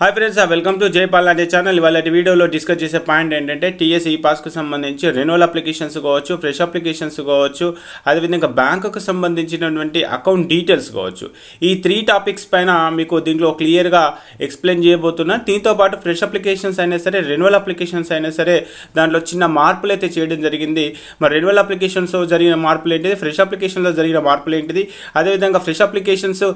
hi friends welcome to జై అనే channel ఇవాళ వీడియోలో డిస్కస్ చేసే పాయింట్ ఏంటంటే టీఎస్ ఈ పాస్కు సంబంధించి రెన్యువల్ అప్లికేషన్స్ కావచ్చు ఫ్రెష్ అప్లికేషన్స్ కావచ్చు అదేవిధంగా బ్యాంకుకు సంబంధించినటువంటి అకౌంట్ డీటెయిల్స్ కావచ్చు ఈ త్రీ టాపిక్స్ పైన మీకు దీంట్లో క్లియర్గా ఎక్స్ప్లెయిన్ చేయబోతున్నా దీంతో పాటు ఫ్రెష్ అప్లికేషన్స్ అయినా సరే రెన్యువల్ అప్లికేషన్స్ అయినా సరే దాంట్లో చిన్న మార్పులు అయితే చేయడం జరిగింది మరి రెన్యువల్ అప్లికేషన్స్ జరిగిన మార్పులు ఏంటిది ఫ్రెష్ అప్లికేషన్లో జరిగిన మార్పులు ఏంటిది అదేవిధంగా ఫ్రెష్ అప్లికేషన్స్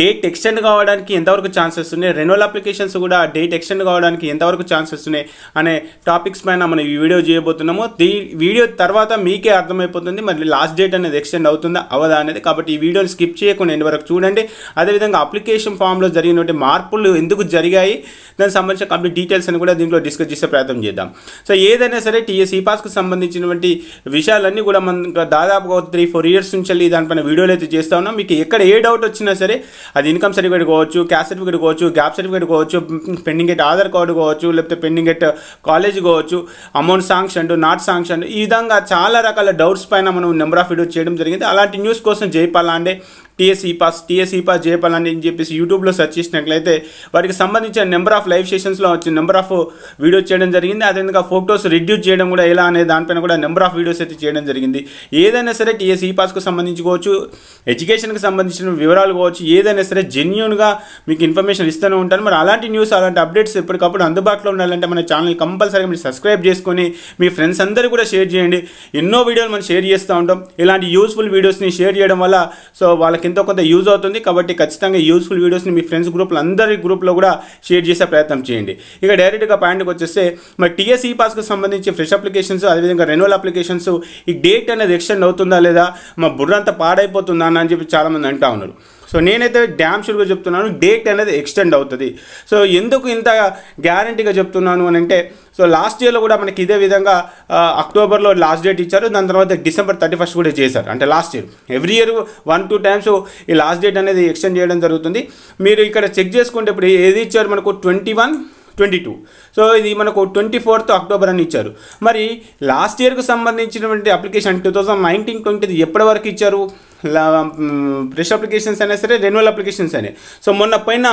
డేట్ ఎక్స్టెండ్ కావడానికి ఎంతవరకు ఛాన్సెస్ ఉన్నాయి రెన్యువల్ అప్లికేషన్ ఎలక్షన్స్ కూడా డేట్ ఎక్స్టెండ్ కావడానికి ఎంతవరకు ఛాన్స్ ఉన్నాయి అనే టాపిక్స్ పైన మనం ఈ వీడియో చేయబోతున్నాము దీ వీడియో తర్వాత మీకే అర్థమైపోతుంది మరి లాస్ట్ డేట్ అనేది ఎక్స్టెండ్ అవుతుందా అవదా అనేది కాబట్టి ఈ వీడియోని స్కిప్ చేయకుండా ఎంతవరకు వరకు చూడండి అదేవిధంగా అప్లికేషన్ ఫామ్లో జరిగినటువంటి మార్పులు ఎందుకు జరిగాయి దానికి సంబంధించిన కంప్లీట్ డీటెయిల్స్ అని కూడా దీంట్లో డిస్కస్ చేసే ప్రయత్నం చేద్దాం సో ఏదైనా సరే టీఎస్ఈ పాస్కు e సంబంధించినటువంటి విషయాలన్నీ కూడా మనం దాదాపుగా త్రీ ఫోర్ ఇయర్స్ నుంచి దానిపైన వీడియోలు అయితే చేస్తా ఉన్నాం మీకు ఎక్కడ ఏ డౌట్ వచ్చినా సరే అది ఇన్కమ్ సర్టిఫికేట్ కావచ్చు క్యాస్ట్ సర్టిఫికేట్ కావచ్చు గ్యాప్ సర్టిఫికేట్ కావచ్చు కావచ్చు పెండింగ్ ఎట్ ఆధార్ కార్డు కావచ్చు లేకపోతే పెండింగ్ ఎట్ కాలేజ్ కావచ్చు అమౌంట్ శాంక్షన్ నాట్ శాంక్షన్ ఈ విధంగా చాలా రకాల డౌట్స్ పైన మనం నెంబర్ ఆఫ్ వీడియో చేయడం జరిగింది అలాంటి న్యూస్ కోసం Jaipal TS e pass TS e pass చేయపాలని అని చెప్పేసి యూట్యూబ్లో సెర్చ్ చేసినట్లయితే వాటికి సంబంధించిన నెంబర్ ఆఫ్ లైవ్ సెషన్స్లో వచ్చిన నెంబర్ ఆఫ్ వీడియోస్ చేయడం జరిగింది అదేవిధంగా ఫోటోస్ రిడ్యూస్ చేయడం కూడా ఎలా అనే దానిపైన కూడా నెంబర్ ఆఫ్ వీడియోస్ అయితే చేయడం జరిగింది ఏదైనా సరే టీఎస్ఈ పాస్కు సంబంధించి కావచ్చు ఎడ్యుకేషన్కి సంబంధించిన వివరాలు కావచ్చు ఏదైనా సరే జెన్యున్గా మీకు ఇన్ఫర్మేషన్ ఇస్తూనే ఉంటాను మరి అలాంటి న్యూస్ అలాంటి అప్డేట్స్ ఎప్పటికప్పుడు అందుబాటులో ఉండాలంటే మన ఛానల్ కంపల్సరీగా మీరు సబ్స్క్రైబ్ చేసుకొని మీ ఫ్రెండ్స్ అందరూ కూడా షేర్ చేయండి ఎన్నో వీడియోలు మనం షేర్ చేస్తూ ఉంటాం ఇలాంటి యూస్ఫుల్ వీడియోస్ని షేర్ చేయడం వల్ల సో వాళ్ళకి ఎంతో కొంత యూజ్ అవుతుంది కాబట్టి ఖచ్చితంగా యూస్ఫుల్ వీడియోస్ని మీ ఫ్రెండ్స్ గ్రూప్లో అందరి గ్రూప్లో కూడా షేర్ చేసే ప్రయత్నం చేయండి ఇక డైరెక్ట్గా పాయింట్కి వచ్చేస్తే మరి టీఎస్ఈ పాస్కి e సంబంధించి ఫ్రెష్ అప్లికేషన్స్ అదేవిధంగా రెన్యువల్ అప్లికేషన్స్ ఈ డేట్ అనేది ఎక్స్టెండ్ అవుతుందా లేదా మా బుర్రంతా పాడైపోతుందా అని చెప్పి చాలామంది అంటూ ఉన్నారు సో నేనైతే డ్యామ్ షూర్గా చెప్తున్నాను డేట్ అనేది ఎక్స్టెండ్ అవుతుంది సో ఎందుకు ఇంత గ్యారంటీగా చెప్తున్నాను అని అంటే సో లాస్ట్ ఇయర్లో కూడా మనకి ఇదే విధంగా అక్టోబర్లో లాస్ట్ డేట్ ఇచ్చారు దాని తర్వాత డిసెంబర్ థర్టీ ఫస్ట్ కూడా చేశారు అంటే last year every year one two times ఈ లాస్ట్ డేట్ అనేది ఎక్స్టెండ్ చేయడం జరుగుతుంది మీరు ఇక్కడ చెక్ చేసుకుంటే ఇప్పుడు ఏది ఇచ్చారు మనకు twenty one twenty two so ఇది మనకు ట్వంటీ ఫోర్త్ అక్టోబర్ అని ఇచ్చారు మరి లాస్ట్ ఇయర్కు సంబంధించినటువంటి అప్లికేషన్ టూ థౌజండ్ నైన్టీన్ ట్వంటీది ఎప్పటి వరకు ఇచ్చారు ఫ్రెష్ అప్లికేషన్స్ అయినా సరే రెన్యువల్ అప్లికేషన్స్ అయినాయి సో మొన్న పైన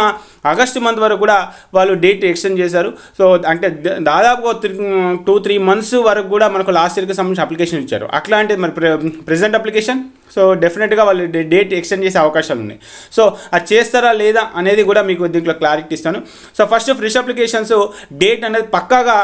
ఆగస్టు మంత్ వరకు కూడా వాళ్ళు డేట్ ఎక్స్టెండ్ చేశారు సో అంటే దాదాపు టూ త్రీ మంత్స్ వరకు కూడా మనకు లాస్ట్ ఇయర్కి సంబంధించి అప్లికేషన్ ఇచ్చారు అంటే మరి ప్రెసెంట్ అప్లికేషన్ సో డెఫినెట్గా వాళ్ళు డేట్ ఎక్స్టెండ్ చేసే అవకాశాలు ఉన్నాయి సో అది చేస్తారా లేదా అనేది కూడా మీకు దీంట్లో క్లారిటీ ఇస్తాను so first fresh applications date అనేది పక్కాగా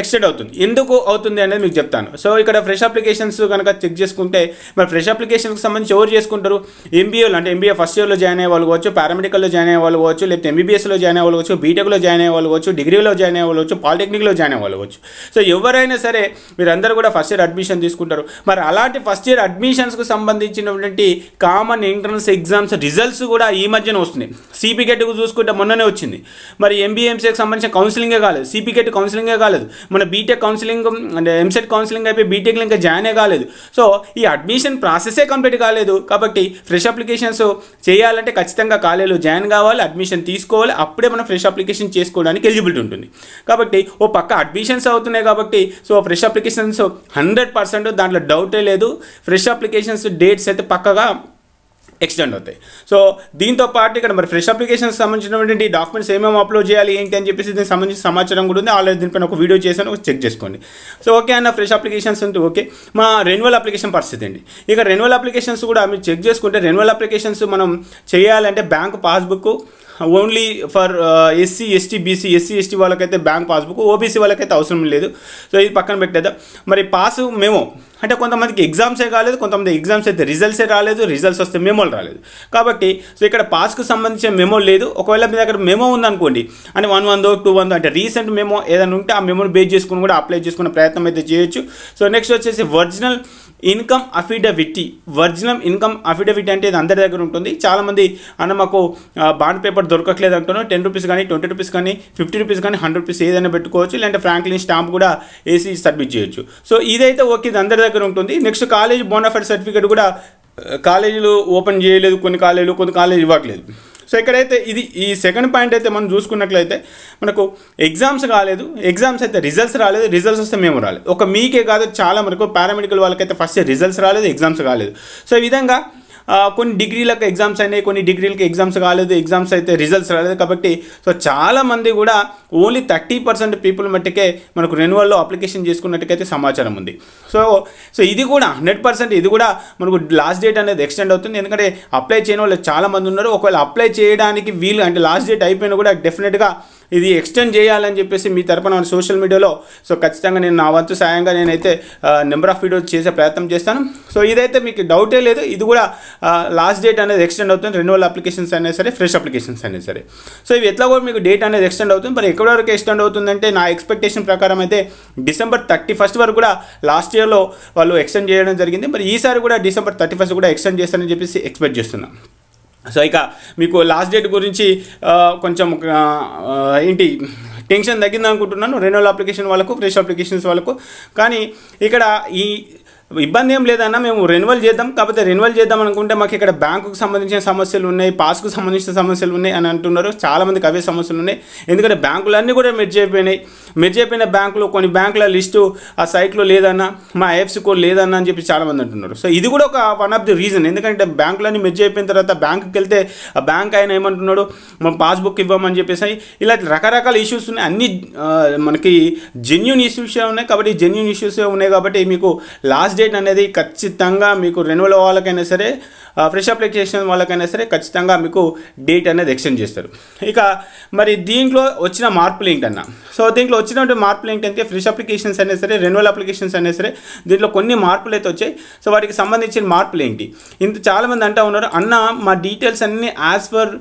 ఎక్స్టెండ్ అవుతుంది ఎందుకు అవుతుంది అనేది మీకు చెప్తాను సో ఇక్కడ ఫ్రెష్ అప్లికేషన్స్ కనుక చెక్ చేసుకుంటే మరి ఫ్రెష్ అప్లికేషన్కి సంబంధించి ఎవరు చేసుకుంటారు ఎంబీఏలు అంటే ఎంబీఏ ఫస్ట్ ఇయర్లో జాయిన్ అయ్యే వాళ్ళు కావచ్చు పారామెడికల్లో జాయిన్ అయ్యే వాళ్ళు కావచ్చు లేకపోతే ఎంబీబీఎస్లో జాయిన్ అయ్యే వాళ్ళు కావచ్చు బీటెక్లో జాయిన్ అయ్యే వాళ్ళు కావచ్చు డిగ్రీలో జాయిన్ అయ్యే వాళ్ళు కావచ్చు పాలిటెక్నిక్లో జాయిన్ అయ్యే వాళ్ళు కావచ్చు సో ఎవరైనా సరే మీరందరూ కూడా ఫస్ట్ ఇయర్ అడ్మిషన్ తీసుకుంటారు మరి అలాంటి ఫస్ట్ ఇయర్ అడ్మిషన్స్కు సంబంధించినటువంటి కామన్ ఎంట్రన్స్ ఎగ్జామ్స్ రిజల్ట్స్ కూడా ఈ మధ్యన వస్తున్నాయి సిపికెట్కి చూసుకుంటే మొన్ననే వచ్చింది మరి ఎంబీఎంసీకి సంబంధించిన కౌన్సిలింగే కాలేదు సిపికెట్ కౌన్సిలింగే కాలేదు మన బీటెక్ కౌన్సిలింగ్ అంటే ఎంసెట్ కౌన్సిలింగ్ అయిపోయి బీటెక్లో ఇంకా జాయినే కాలేదు సో ఈ అడ్మిషన్ ప్రాసెసే కంప్లీట్ కాలేదు కాబట్టి ఫ్రెష్ అప్లికేషన్స్ చేయాలంటే ఖచ్చితంగా కాలేదు జాయిన్ కావాలి అడ్మిషన్ తీసుకోవాలి అప్పుడే మనం ఫ్రెష్ అప్లికేషన్ చేసుకోవడానికి ఎలిజిబిలిటీ ఉంటుంది కాబట్టి ఓ పక్క అడ్మిషన్స్ అవుతున్నాయి కాబట్టి so fresh applications hundred percent దాంట్లో డౌటే లేదు ఫ్రెష్ అప్లికేషన్స్ డేట్స్ అయితే పక్కగా ఎక్స్టెండ్ అవుతాయి సో దీంతో పాటు ఇక్కడ మరి ఫ్రెష్ అప్లికేషన్ సంబంధించినటువంటి డాక్యుమెంట్స్ ఏమేమి అప్లోడ్ చేయాలి ఏంటి అని చెప్పేసి దీనికి సంబంధించిన సమాచారం కూడా ఉంది ఆల్రెడీ దీనిపైన ఒక వీడియో చేశాను చెక్ చేసుకోండి సో ఓకే అన్న ఫ్రెష్ అప్లికేషన్స్ ఉంటే ఓకే మా రెన్యువల్ అప్లికేషన్ పరిస్థితి అండి ఇక రెన్యువల్ అప్లికేషన్స్ కూడా మీరు చెక్ చేసుకుంటే రెన్యువల్ అప్లికేషన్స్ మనం చేయాలంటే bank passbook only for SC ST BC SC ST వాళ్ళకైతే బ్యాంక్ పాస్బుక్ ఓబీసీ వాళ్ళకైతే అవసరం లేదు సో ఇది పక్కన పెట్టేద్దాం మరి పాస్ మేము అంటే కొంతమందికి ఎగ్జామ్సే కాలేదు కొంతమంది ఎగ్జామ్స్ అయితే రిజల్ట్సే రాలేదు రిజల్ట్స్ వస్తే మెమోలు రాలేదు కాబట్టి సో ఇక్కడ పాస్కు సంబంధించిన మెమో లేదు ఒకవేళ మీ దగ్గర మెమో ఉందనుకోండి అంటే వన్ వందో టూ వందో అంటే రీసెంట్ మెమో ఏదైనా ఉంటే ఆ మెమోని బేస్ చేసుకుని కూడా అప్లై చేసుకునే ప్రయత్నం అయితే చేయొచ్చు సో నెక్స్ట్ వచ్చేసి original income affidavit original income affidavit అంటే ఇది అందరి దగ్గర ఉంటుంది చాలామంది అన్న మాకు బాండ్ పేపర్ దొరకట్లేదు అంటున్నాం టెన్ రూపీస్ కానీ ట్వంటీ రూపీస్ కానీ ఫిఫ్టీ రూపీస్ కానీ హండ్రెడ్ రూపీస్ ఏదైనా పెట్టుకోవచ్చు లేదంటే ఫ్రాంక్లిన్ స్టాంప్ కూడా వేసి సబ్మిట్ చేయొచ్చు సో ఇదైతే ఓకే ఇది అందరి దగ్గర ఉంటుంది నెక్స్ట్ కాలేజ్ బోనాఫైడ్ సర్టిఫికేట్ కూడా కాలేజీలు ఓపెన్ చేయలేదు కొన్ని కాలేజీలు కొన్ని కాలేజీ ఇవ్వట్లేదు సో ఇక్కడైతే ఇది ఈ సెకండ్ పాయింట్ అయితే మనం చూసుకున్నట్లయితే మనకు ఎగ్జామ్స్ కాలేదు ఎగ్జామ్స్ అయితే రిజల్ట్స్ రాలేదు రిజల్ట్స్ వస్తే మేము రాలేదు ఒక మీకే కాదు చాలా మనకు పారామెడికల్ వాళ్ళకైతే ఫస్ట్ రిజల్ట్స్ రాలేదు ఎగ్జామ్స్ కాలేదు సో ఈ విధంగా కొన్ని డిగ్రీలకు ఎగ్జామ్స్ అయినాయి కొన్ని డిగ్రీలకు ఎగ్జామ్స్ కాలేదు ఎగ్జామ్స్ అయితే రిజల్ట్స్ రాలేదు కాబట్టి సో చాలామంది కూడా ఓన్లీ థర్టీ పర్సెంట్ పీపుల్ మట్టుకే మనకు రెన్యువల్లో అప్లికేషన్ చేసుకున్నట్టుకైతే సమాచారం ఉంది సో సో ఇది కూడా హండ్రెడ్ పర్సెంట్ ఇది కూడా మనకు లాస్ట్ డేట్ అనేది ఎక్స్టెండ్ అవుతుంది ఎందుకంటే అప్లై చేయని వాళ్ళు చాలామంది ఉన్నారు ఒకవేళ అప్లై చేయడానికి వీలు అంటే లాస్ట్ డేట్ అయిపోయినా కూడా డెఫినెట్గా ఇది ఎక్స్టెండ్ చేయాలని చెప్పేసి మీ తరపున సోషల్ మీడియాలో సో ఖచ్చితంగా నేను నా వంతు సాయంగా నేనైతే నెంబర్ ఆఫ్ వీడియోస్ చేసే ప్రయత్నం చేస్తాను సో ఇదైతే మీకు డౌటే లేదు ఇది కూడా లాస్ట్ డేట్ అనేది ఎక్స్టెండ్ అవుతుంది రెన్యువల్ అప్లికేషన్స్ అయినా సరే ఫ్రెష్ అప్లికేషన్స్ అయినా సరే సో ఇవి ఎట్లా కూడా మీకు డేట్ అనేది ఎక్స్టెండ్ అవుతుంది మరి ఎక్కడి వరకు ఎక్స్టెండ్ అవుతుందంటే నా ఎక్స్పెక్టేషన్ ప్రకారం అయితే డిసెంబర్ థర్టీ ఫస్ట్ వరకు కూడా లాస్ట్ ఇయర్లో వాళ్ళు ఎక్స్టెండ్ చేయడం జరిగింది మరి ఈసారి కూడా డిసెంబర్ థర్టీ ఫస్ట్ కూడా ఎక్స్టెండ్ చేస్తారని చెప్పేసి ఎక్స్పెక్ట్ చేస్తున్నాను సో ఇక మీకు లాస్ట్ డేట్ గురించి కొంచెం ఏంటి టెన్షన్ తగ్గిందనుకుంటున్నాను అనుకుంటున్నాను రెన్యువల్ అప్లికేషన్ వాళ్ళకు ఫ్రెష్ అప్లికేషన్స్ వాళ్ళకు కానీ ఇక్కడ ఈ ఇబ్బంది ఏం లేదన్నా మేము రెన్యువల్ చేద్దాం కాకపోతే రెన్యువల్ చేద్దాం అనుకుంటే మాకు ఇక్కడ బ్యాంకుకు సంబంధించిన సమస్యలు ఉన్నాయి పాస్కు సంబంధించిన సమస్యలు ఉన్నాయి అని అంటున్నారు చాలామందికి అవే సమస్యలు ఉన్నాయి ఎందుకంటే బ్యాంకులన్నీ కూడా మెర్జ్ అయిపోయినాయి మెర్జ్ అయిపోయిన బ్యాంకులు కొన్ని బ్యాంకుల లిస్టు ఆ సైట్లో లేదన్నా మా ఐఎఫ్సి కోడ్ లేదన్నా అని చెప్పి చాలామంది అంటున్నారు సో ఇది కూడా ఒక వన్ ఆఫ్ ది రీజన్ ఎందుకంటే బ్యాంకులన్నీ మెర్జ్ అయిపోయిన తర్వాత బ్యాంకుకి వెళ్తే ఆ బ్యాంక్ ఆయన ఏమంటున్నాడు మా పాస్బుక్ ఇవ్వమని చెప్పేసి ఇలా రకరకాల ఇష్యూస్ ఉన్నాయి అన్ని మనకి జెన్యున్ ఇష్యూసే ఉన్నాయి కాబట్టి జెన్యున్ ఇష్యూసే ఉన్నాయి కాబట్టి మీకు లాస్ట్ డేట్ అనేది ఖచ్చితంగా మీకు రెన్యువల్ వాళ్ళకైనా సరే ఫ్రెష్ అప్లికేషన్ వాళ్ళకైనా సరే ఖచ్చితంగా మీకు డేట్ అనేది ఎక్స్టెండ్ చేస్తారు ఇక మరి దీంట్లో వచ్చిన మార్పులు ఏంటన్నా సో దీంట్లో వచ్చినటువంటి మార్పులు ఏంటంటే ఫ్రెష్ అప్లికేషన్స్ అయినా సరే రెన్యువల్ అప్లికేషన్స్ అయినా సరే దీంట్లో కొన్ని మార్పులు అయితే వచ్చాయి సో వాటికి సంబంధించిన మార్పులు ఏంటి ఇంత చాలామంది అంటూ ఉన్నారు అన్న మా డీటెయిల్స్ అన్నీ యాజ్ పర్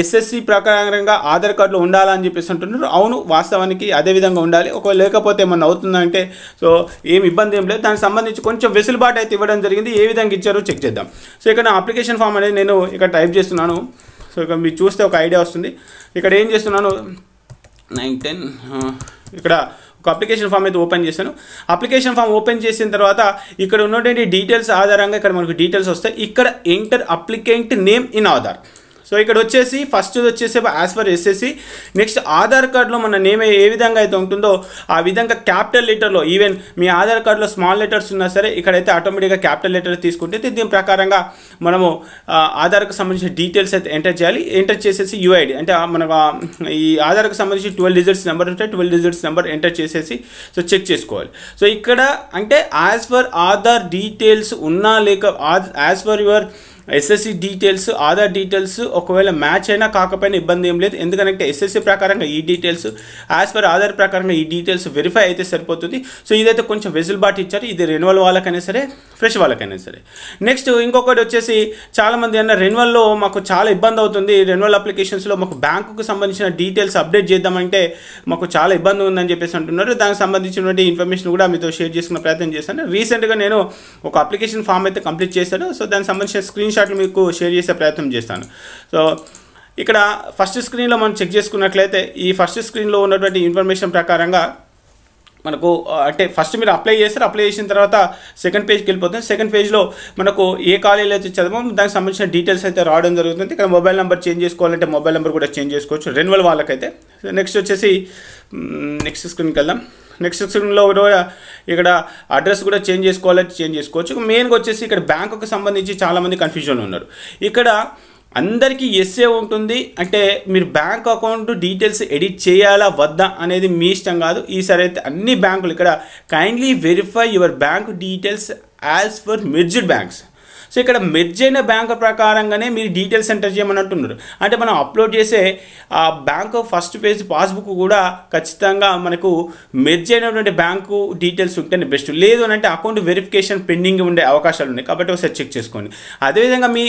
ఎస్ఎస్సి ప్రకారంగా ఆధార్ కార్డులో ఉండాలని చెప్పేసి అంటున్నారు అవును వాస్తవానికి అదే విధంగా ఉండాలి ఒకవేళ లేకపోతే ఏమన్నా అవుతుందంటే సో ఏం ఇబ్బంది ఏం లేదు దానికి సంబంధించి కొంచెం వెసులుబాటు అయితే ఇవ్వడం జరిగింది ఏ విధంగా ఇచ్చారో చెక్ చేద్దాం సో ఇక్కడ అప్లికేషన్ ఫామ్ అనేది నేను ఇక్కడ టైప్ చేస్తున్నాను సో ఇక్కడ మీరు చూస్తే ఒక ఐడియా వస్తుంది ఇక్కడ ఏం చేస్తున్నాను నైన్ టెన్ ఇక్కడ ఒక అప్లికేషన్ ఫామ్ అయితే ఓపెన్ చేశాను అప్లికేషన్ ఫామ్ ఓపెన్ చేసిన తర్వాత ఇక్కడ ఉన్నటువంటి డీటెయిల్స్ ఆధారంగా ఇక్కడ మనకు డీటెయిల్స్ వస్తాయి ఇక్కడ enter applicant name in Aadhaar so ఇక్కడ వచ్చేసి ఫస్ట్ వచ్చేసి as per SSC next Aadhaar కార్డులో మన నేమ్ ఏ విధంగా అయితే ఉంటుందో ఆ విధంగా క్యాపిటల్ లెటర్లో ఈవెన్ మీ ఆధార్ కార్డులో స్మాల్ లెటర్స్ ఉన్నా సరే ఇక్కడైతే ఆటోమేటిక్గా క్యాపిటల్ లెటర్ తీసుకుంటే దీని ప్రకారంగా మనము ఆధార్కు సంబంధించిన డీటెయిల్స్ అయితే ఎంటర్ చేయాలి ఎంటర్ చేసేసి యూఐడి అంటే మన ఈ ఆధార్కు సంబంధించి ట్వెల్వ్ డిజిట్స్ నెంబర్ ఉంటే ట్వెల్వ్ డిజిట్స్ నెంబర్ ఎంటర్ చేసేసి సో చెక్ చేసుకోవాలి సో ఇక్కడ అంటే యాజ్ పర్ ఆధార్ డీటెయిల్స్ ఉన్నా లేక as per your SSC details Aadhaar details ఒకవేళ మ్యాచ్ అయినా కాకపోయినా ఇబ్బంది ఏం లేదు ఎందుకంటే ఎస్ఎస్సి ప్రకారంగా ఈ డీటెయిల్స్ యాజ్ పర్ ఆధార్ ప్రకారంగా ఈ డీటెయిల్స్ వెరిఫై అయితే సరిపోతుంది సో ఇదైతే కొంచెం వెసులుబాటు ఇచ్చారు ఇది రెన్యువల్ వాళ్ళకైనా సరే ఫ్రెష్ వాళ్ళకైనా సరే నెక్స్ట్ ఇంకొకటి వచ్చేసి చాలామంది అన్న రెన్యువల్లో మాకు చాలా ఇబ్బంది అవుతుంది రెన్యువల్ అప్లికేషన్స్లో మాకు బ్యాంకుకు సంబంధించిన డీటెయిల్స్ అప్డేట్ చేద్దామంటే మాకు చాలా ఇబ్బంది ఉందని చెప్పేసి అంటున్నారు దానికి సంబంధించినటువంటి ఇన్ఫర్మేషన్ కూడా మీతో షేర్ చేసుకునే ప్రయత్నం చేశాను రీసెంట్గా నేను ఒక అప్లికేషన్ ఫామ్ అయితే కంప్లీట్ చేశాను సో దానికి సంబంధించిన స్క్రీన్ స్క్రీన్ షాట్లు మీకు షేర్ చేసే ప్రయత్నం చేస్తాను సో ఇక్కడ ఫస్ట్ స్క్రీన్లో మనం చెక్ చేసుకున్నట్లయితే ఈ ఫస్ట్ స్క్రీన్లో ఉన్నటువంటి ఇన్ఫర్మేషన్ ప్రకారంగా మనకు అంటే ఫస్ట్ మీరు అప్లై చేస్తారు అప్లై చేసిన తర్వాత సెకండ్ పేజ్కి వెళ్ళిపోతుంది సెకండ్ పేజ్లో మనకు ఏ కాలేజీలో అయితే చదవం దానికి సంబంధించిన డీటెయిల్స్ అయితే రావడం జరుగుతుంది ఇక్కడ మొబైల్ నెంబర్ చేంజ్ చేసుకోవాలంటే మొబైల్ నెంబర్ కూడా చేంజ్ చేసుకోవచ్చు రెన్యువల్ వాళ్ళకైతే నెక్స్ట్ వచ్చేసి నెక్స్ట్ స్క్రీన్కి వెళ్దాం నెక్స్ట్ సెక్షన్లో కూడా ఇక్కడ అడ్రస్ కూడా చేంజ్ చేసుకోవాలంటే చేంజ్ చేసుకోవచ్చు మెయిన్గా వచ్చేసి ఇక్కడ బ్యాంకుకు సంబంధించి చాలామంది కన్ఫ్యూజన్ ఉన్నారు ఇక్కడ అందరికీ ఎస్ఏ ఉంటుంది అంటే మీరు బ్యాంక్ అకౌంట్ డీటెయిల్స్ ఎడిట్ చేయాలా వద్దా అనేది మీ ఇష్టం కాదు ఈసారి అయితే అన్ని బ్యాంకులు ఇక్కడ kindly verify your bank details as for merged banks so ఇక్కడ మెర్జ్ అయిన బ్యాంక్ ప్రకారంగానే మీరు డీటెయిల్స్ ఎంటర్ అంటున్నారు అంటే మనం అప్లోడ్ చేసే ఆ బ్యాంక్ ఫస్ట్ పేజ్ పాస్బుక్ కూడా ఖచ్చితంగా మనకు మెర్జ్ అయినటువంటి బ్యాంకు డీటెయిల్స్ ఉంటేనే బెస్ట్ లేదు అని అంటే అకౌంట్ వెరిఫికేషన్ పెండింగ్ ఉండే అవకాశాలు ఉన్నాయి కాబట్టి ఒకసారి చెక్ చేసుకోండి అదేవిధంగా మీ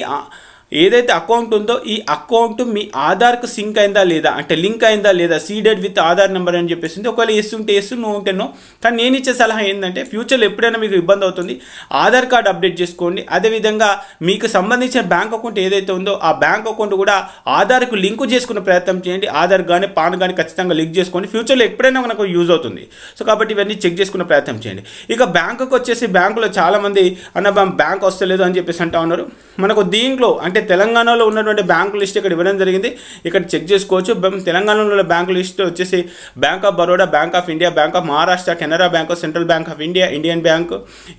ఏదైతే అకౌంట్ ఉందో ఈ అకౌంట్ మీ ఆధార్కు సింక్ అయిందా లేదా అంటే లింక్ అయిందా లేదా సీడెడ్ విత్ ఆధార్ నెంబర్ అని చెప్పేసి ఉంది ఒకవేళ ఎస్ ఉంటే ఎస్ నో ఉంటే నో కానీ నేను ఇచ్చే సలహా ఏంటంటే ఫ్యూచర్లో ఎప్పుడైనా మీకు ఇబ్బంది అవుతుంది ఆధార్ కార్డ్ అప్డేట్ చేసుకోండి అదేవిధంగా మీకు సంబంధించిన బ్యాంక్ అకౌంట్ ఏదైతే ఉందో ఆ బ్యాంక్ అకౌంట్ కూడా ఆధార్కు లింక్ చేసుకునే ప్రయత్నం చేయండి ఆధార్ కానీ పాన్ కానీ ఖచ్చితంగా లింక్ చేసుకోండి ఫ్యూచర్లో ఎప్పుడైనా మనకు యూజ్ అవుతుంది సో కాబట్టి ఇవన్నీ చెక్ చేసుకునే ప్రయత్నం చేయండి ఇక బ్యాంకుకు వచ్చేసి బ్యాంకులో చాలామంది అన్న బ్యాంక్ వస్తలేదు అని చెప్పేసి అంటా ఉన్నారు మనకు దీంట్లో అంటే అంటే తెలంగాణలో ఉన్నటువంటి బ్యాంకు లిస్ట్ ఇక్కడ ఇవ్వడం జరిగింది ఇక్కడ చెక్ చేసుకోవచ్చు తెలంగాణలో బ్యాంకు లిస్ట్ వచ్చేసి bank of Baroda bank of India bank of Maharashtra Canara bank central bank of India Indian bank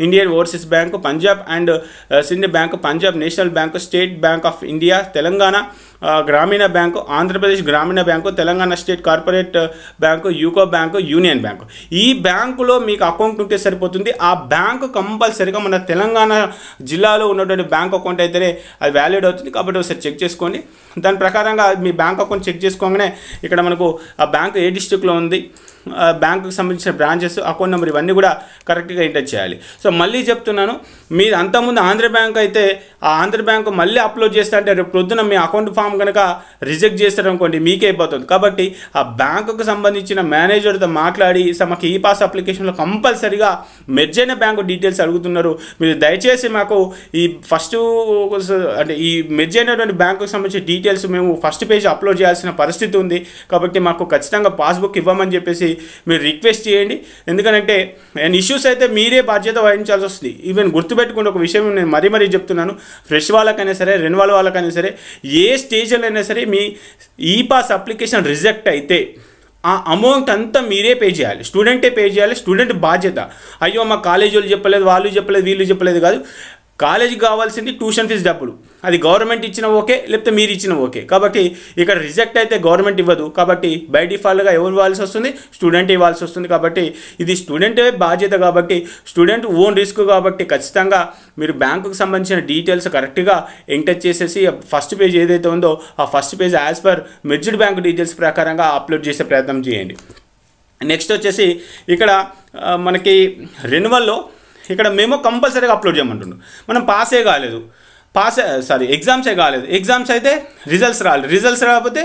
Indian overseas bank Punjab and Sindh bank Punjab national bank state bank of India Telangana Grameena bank Andhra Pradesh Grameena bank Telangana state corporate bank UCO bank union bank ఈ బ్యాంకులో మీకు account ఉంటే సరిపోతుంది ఆ bank కంపల్సరిగా మన తెలంగాణ జిల్లాలో ఉన్నటువంటి బ్యాంక్ అకౌంట్ అయితేనే అది వ్యాలిడ్ అవుతుంది కాబట్టి ఒకసారి చెక్ చేసుకోండి దాని ప్రకారంగా మీ బ్యాంక్ అకౌంట్ చెక్ చేసుకోగానే ఇక్కడ మనకు ఆ బ్యాంకు ఏ డిస్టిక్లో ఉంది బ్యాంకుకి సంబంధించిన బ్రాంచెస్ అకౌంట్ నెంబర్ ఇవన్నీ కూడా కరెక్ట్గా ఎంటర్ చేయాలి సో మళ్ళీ చెప్తున్నాను మీరు అంతకుముందు ఆంధ్ర బ్యాంక్ అయితే ఆ ఆంధ్ర బ్యాంక్ మళ్ళీ అప్లోడ్ చేస్తే అంటే రేపు పొద్దున మీ అకౌంట్ ఫామ్ కనుక రిజెక్ట్ చేస్తారు అనుకోండి మీకే అయిపోతుంది కాబట్టి ఆ బ్యాంకుకు సంబంధించిన మేనేజర్తో మాట్లాడి మాకు ఈ పాస్ అప్లికేషన్లో కంపల్సరీగా మెర్జైన బ్యాంకు డీటెయిల్స్ అడుగుతున్నారు మీరు దయచేసి మాకు ఈ ఫస్ట్ అంటే ఈ మెర్జైనటువంటి బ్యాంకుకు బ్యాంకుకి సంబంధించిన డీటెయిల్స్ మేము ఫస్ట్ పేజ్ అప్లోడ్ చేయాల్సిన పరిస్థితి ఉంది కాబట్టి మాకు ఖచ్చితంగా పాస్బుక్ ఇవ్వమని చెప్పేసి మీరు రిక్వెస్ట్ చేయండి ఎందుకంటే నేను ఇష్యూస్ అయితే మీరే బాధ్యత వహించాల్సి వస్తుంది ఈవెన్ గుర్తుపెట్టుకుంటే ఒక విషయం నేను మరీ మరీ చెప్తున్నాను ఫ్రెష్ వాళ్ళకైనా సరే రెన్వాల్ వాళ్ళకైనా సరే ఏ స్టేజ్లో అయినా సరే మీ ఈ పాస్ అప్లికేషన్ రిజెక్ట్ అయితే ఆ అమౌంట్ అంతా మీరే పే చేయాలి స్టూడెంటే పే చేయాలి స్టూడెంట్ బాధ్యత అయ్యో మా కాలేజీ వాళ్ళు చెప్పలేదు వాళ్ళు చెప్పలేదు వీళ్ళు చెప్పలేదు కాదు కాలేజీకి కావాల్సింది ట్యూషన్ ఫీజు డబ్బులు అది గవర్నమెంట్ ఇచ్చిన ఓకే లేకపోతే మీరు ఇచ్చిన ఓకే కాబట్టి ఇక్కడ రిజెక్ట్ అయితే గవర్నమెంట్ ఇవ్వదు కాబట్టి బై డిఫాల్ట్గా ఎవరు ఇవ్వాల్సి వస్తుంది స్టూడెంట్ ఇవ్వాల్సి వస్తుంది కాబట్టి ఇది స్టూడెంట్ బాధ్యత కాబట్టి స్టూడెంట్ ఓన్ రిస్క్ కాబట్టి ఖచ్చితంగా మీరు బ్యాంకుకు సంబంధించిన డీటెయిల్స్ కరెక్ట్గా ఎంటర్ చేసేసి ఫస్ట్ పేజ్ ఏదైతే ఉందో ఆ first page as per merged bank details ప్రకారంగా అప్లోడ్ చేసే ప్రయత్నం చేయండి నెక్స్ట్ వచ్చేసి ఇక్కడ మనకి రెన్యువల్లో ఇక్కడ మేము కంపల్సరీగా అప్లోడ్ చేయమంటుండు మనం పాసే కాలేదు పాస్ సారీ ఎగ్జామ్సే కాలేదు ఎగ్జామ్స్ అయితే రిజల్ట్స్ రాలేదు రిజల్ట్స్ రాకపోతే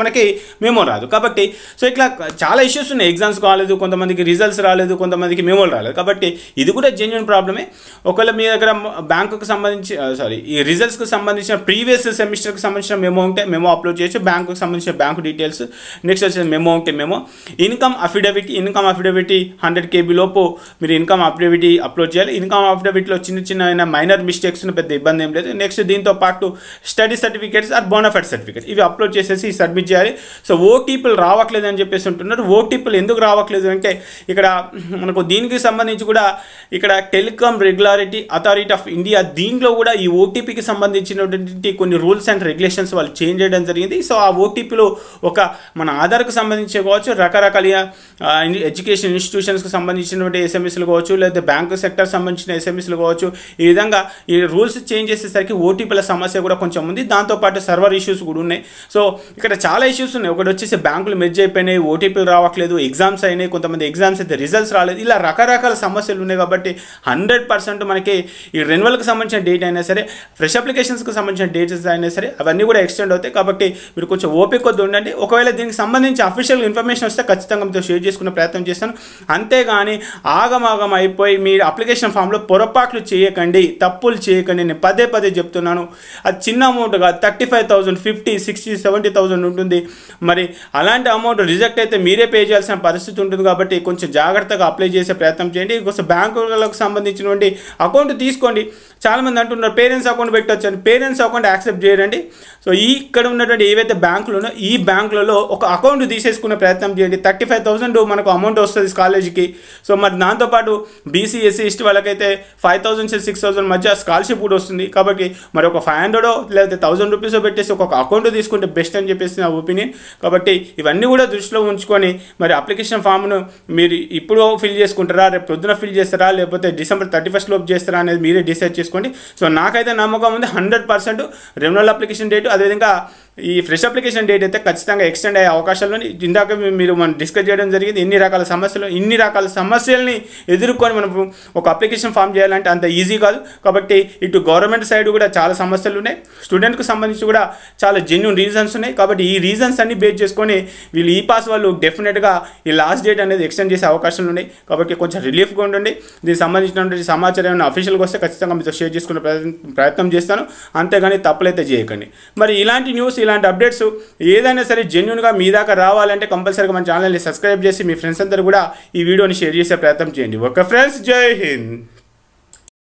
మనకి మేము రాదు కాబట్టి సో ఇట్లా చాలా ఇష్యూస్ ఉన్నాయి ఎగ్జామ్స్ కాలేదు కొంతమందికి రిజల్ట్స్ రాలేదు కొంతమందికి మెమోలు రాలేదు కాబట్టి ఇది కూడా జెన్యున్ ప్రాబ్లమే ఒకవేళ మీ దగ్గర బ్యాంకుకు సంబంధించి సారీ ఈ రిజల్ట్స్కి సంబంధించిన ప్రీవియస్ సెమిస్టర్కి సంబంధించిన మేము ఉంటే మేము అప్లోడ్ చేయొచ్చు బ్యాంకుకి సంబంధించిన బ్యాంకు డీటెయిల్స్ నెక్స్ట్ వచ్చేసి మేము ఉంటే మేము income affidavit income affidavit hundred KB లోపు మీరు ఇన్కమ్ అఫిడవిట్ అప్లోడ్ చేయాలి ఇన్కమ్ అఫిడవిట్లో చిన్న చిన్న మైనర్ మిస్టేక్స్ పెద్ద ఇబ్బంది ఏం లేదు నెక్స్ట్ దీంతో పాటు study certificates or bonafide certificates ఇవి అప్లోడ్ చేసేసి సబ్మిట్ చేయాలి సో ఓటీపీలు రావట్లేదు అని చెప్పేసి ఉంటున్నారు ఓటీపీలు ఎందుకు రావట్లేదు అంటే ఇక్కడ మనకు దీనికి సంబంధించి కూడా ఇక్కడ telecom regularity authority of India దీంట్లో కూడా ఈ ఓటీపీకి సంబంధించినటువంటి కొన్ని రూల్స్ అండ్ రెగ్యులేషన్స్ వాళ్ళు చేంజ్ చేయడం జరిగింది సో ఆ ఓటీపీలో ఒక మన ఆధార్కు సంబంధించి కావచ్చు రకరకాల ఎడ్యుకేషన్ ఇన్స్టిట్యూషన్స్కి సంబంధించినటువంటి ఎస్ఎంఎస్లు కావచ్చు లేదా బ్యాంకు సెక్టర్ సంబంధించిన ఎస్ఎంఎస్లు కావచ్చు ఈ విధంగా ఈ రూల్స్ చేంజ్ చేసేసరికి ఓటీపీల సమస్య కూడా కొంచెం ఉంది దాంతోపాటు సర్వర్ ఇష్యూస్ కూడా ఉన్నాయి సో ఇక ఇక్కడ చాలా ఇష్యూస్ ఉన్నాయి ఒకటి వచ్చేసి బ్యాంకులు మెర్జ్ అయిపోయినాయి ఓటీపీలు రావట్లేదు ఎగ్జామ్స్ అయినాయి కొంతమంది ఎగ్జామ్స్ అయితే రిజల్ట్స్ రాలేదు ఇలా రకరకాల సమస్యలు ఉన్నాయి కాబట్టి హండ్రెడ్ పర్సెంట్ మనకి ఈ రెన్యువల్కి సంబంధించిన డేట్ అయినా సరే ఫ్రెష్ అప్లికేషన్స్కి సంబంధించిన డేట్స్ అయినా సరే అవన్నీ కూడా ఎక్స్టెండ్ అవుతాయి కాబట్టి మీరు కొంచెం ఓపిక కొద్ది ఉండండి ఒకవేళ దీనికి సంబంధించి అఫీషియల్ ఇన్ఫర్మేషన్ వస్తే ఖచ్చితంగా మీతో షేర్ చేసుకునే ప్రయత్నం చేస్తాను అంతేగాని ఆగమాగం అయిపోయి మీరు అప్లికేషన్ ఫామ్లో పొరపాట్లు చేయకండి తప్పులు చేయకండి నేను పదే పదే చెప్తున్నాను అది చిన్న అమౌంట్ కాదు thirty five thousand fifty sixty seventy thousand అవసరం ఉంటుంది మరి అలాంటి అమౌంట్ రిజెక్ట్ అయితే మీరే పే చేయాల్సిన పరిస్థితి ఉంటుంది కాబట్టి కొంచెం జాగ్రత్తగా అప్లై చేసే ప్రయత్నం చేయండి కొంచెం బ్యాంకులకు సంబంధించినటువంటి అకౌంట్ తీసుకోండి చాలామంది అంటున్నారు పేరెంట్స్ అకౌంట్ పెట్టవచ్చు అని పేరెంట్స్ అకౌంట్ యాక్సెప్ట్ చేయండి సో ఈ ఇక్కడ ఉన్నటువంటి ఏవైతే బ్యాంకులు ఉన్నాయో ఈ బ్యాంకులలో ఒక అకౌంట్ తీసేసుకునే ప్రయత్నం చేయండి థర్టీ ఫైవ్ థౌసండ్ మనకు అమౌంట్ వస్తుంది కాలేజీకి సో మరి దాంతోపాటు బీసీఎస్సీ ఎస్సీ వాళ్ళకైతే ఫైవ్ థౌసండ్ సిక్స్ థౌసండ్ మధ్య స్కాలర్షిప్ కూడా వస్తుంది కాబట్టి మరి ఒక ఫైవ్ హండ్రెడో లేకపోతే థౌసండ్ రూపీస్ పెట్టేసి ఒక అకౌంట్ తీసుకుంటే బెస్ట్ అని చెప్పేసి చెప్పేసి నా ఒపీనియన్ కాబట్టి ఇవన్నీ కూడా దృష్టిలో ఉంచుకొని మరి అప్లికేషన్ ఫామ్ను మీరు ఇప్పుడు ఫిల్ చేసుకుంటారా రేపు పొద్దున ఫిల్ చేస్తారా లేకపోతే డిసెంబర్ థర్టీ ఫస్ట్ లోపు చేస్తారా అనేది మీరే డిసైడ్ చేసుకోండి సో నాకైతే నమ్మకం ఉంది hundred percent renewal application date అదేవిధంగా ఈ ఫ్రెష్ అప్లికేషన్ డేట్ అయితే ఖచ్చితంగా ఎక్స్టెండ్ అయ్యే అవకాశాలు ఇందాక మీరు మనం డిస్కస్ చేయడం జరిగింది ఇన్ని రకాల సమస్యలు ఇన్ని రకాల సమస్యల్ని ఎదుర్కొని మనం ఒక అప్లికేషన్ ఫామ్ చేయాలంటే అంత ఈజీ కాదు కాబట్టి ఇటు గవర్నమెంట్ సైడ్ కూడా చాలా సమస్యలు ఉన్నాయి స్టూడెంట్కి సంబంధించి కూడా చాలా జెన్యున్ రీజన్స్ ఉన్నాయి కాబట్టి ఈ రీజన్స్ అన్ని బేస్ చేసుకొని వీళ్ళు ఈ పాస్ వాళ్ళు డెఫినెట్గా ఈ లాస్ట్ డేట్ అనేది ఎక్స్టెండ్ చేసే అవకాశాలు ఉన్నాయి కాబట్టి కొంచెం రిలీఫ్గా ఉండండి దీనికి సంబంధించినటువంటి సమాచారం ఏమైనా అఫీషియల్గా వస్తే ఖచ్చితంగా మీతో షేర్ చేసుకునే ప్రయత్నం చేస్తాను అంతేగాని తప్పులైతే చేయకండి మరి ఇలాంటి న్యూస్ ఇలాంటి అప్డేట్స్ ఏదైనా సరే జెన్యున్గా మీ దాకా రావాలంటే కంపల్సరీగా మన ఛానల్ని సబ్స్క్రైబ్ చేసి మీ ఫ్రెండ్స్ అందరూ కూడా ఈ వీడియోని షేర్ చేసే ప్రయత్నం చేయండి ఓకే ఫ్రెండ్స్ జై హింద్